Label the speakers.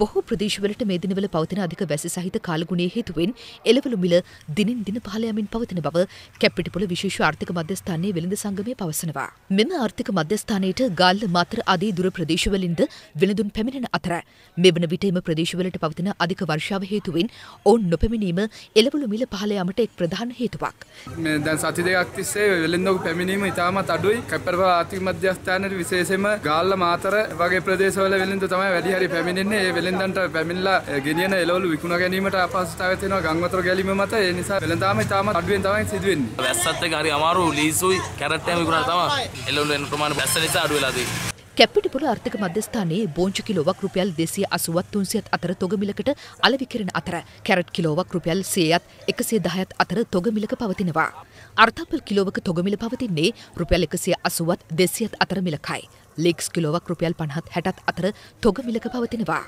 Speaker 1: බොහෝ ප්‍රදේශවලට මේ දිනවල පවතින අධික වැසි සහිත කාලගුණයේ හේතුවෙන් එළවලු මිල දිනෙන් දින පහළ යමින් පවතින බව කැප්පිටිපොළ විශේෂ ආර්ථික මධ්‍යස්ථානයේ වෙළඳ සංගමය පවසනවා. මෙම ආර්ථික මධ්‍යස්ථානයට ගාල්ල මාතර ආදී දුර ප්‍රදේශවලින්ද වෙළඳුන් පැමිණෙන අතර මෙවන විට එම ප්‍රදේශවලට පවතින අධික වර්ෂාව හේතුවෙන් ඔවුන් නොපැමිණීම එළවලු මිල පහළ යාමට එක් ප්‍රධාන හේතුවක්.
Speaker 2: දැන් සති දෙකක් තිස්සේ වෙළඳොන් පැමිණීම ඉතාමත් අඩුයි. කැප්පිටිපොළ ආර්ථික මධ්‍යස්ථානයේ විශේෂයෙන්ම ගාල්ල මාතර වගේ ප්‍රදේශවල වෙළඳ තමයි වැඩි හරි පැමිණෙන්නේ. වෙළෙන්දන්ට පැමිල්ලා ගෙනියන එලවලු විකුණ ගැනීමට අපහසුතාවය තියෙනවා ගංවතුර ගැලීම මත
Speaker 3: ඒ නිසා වෙළඳාම ඉතාම අඩුවෙන් තමයි සිදුවෙන්නේ. වැස්සත් එක හරි අමාරු ලීසුයි කැරට් එකම විකුණලා තමයි එලවලු එන ප්‍රමාණය වැස්ස නිසා අඩු වෙලා තියෙන්නේ.
Speaker 1: කැප්පිටිපොළ ආර්ථික මධ්‍යස්ථානයේ බෝංචි කිලෝවක් රුපියල් 280ත් 300ත් අතර තොගමිලකට අල විකිරණ අතර කැරට් කිලෝවක් රුපියල් 100ත් 110ත් අතර තොගමිලක පවතිනවා. අර්ථපල් කිලෝවක තොගමිල පවතින්නේ රුපියල් 180ත් 200ත් අතර මිලකයි. ලීක්ස් කිලෝවක් රුපියල් 50ත් 60ත් අතර තොගමිලක පවතිනවා.